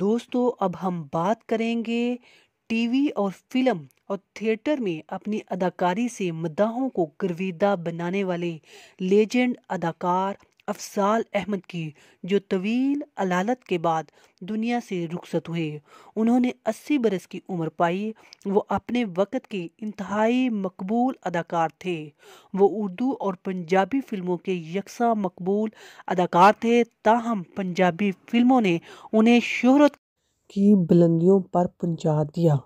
दोस्तों अब हम बात करेंगे टीवी और फिल्म और थिएटर में अपनी अदाकारी से मदाहों को गर्विदा बनाने वाले लेजेंड अदाकार अफसाल अहमद की जो तवील अलालत के बाद दुनिया से रुखसत हुए उन्होंने 80 बरस की उम्र पाई वो अपने वक़्त के इंतहाई मकबूल अदाकार थे वो उर्दू और पंजाबी फ़िल्मों के यकसा मकबूल अदाकार थे ताहम पंजाबी फ़िल्मों ने उन्हें शहरत की बुलंदियों पर पहुंचा दिया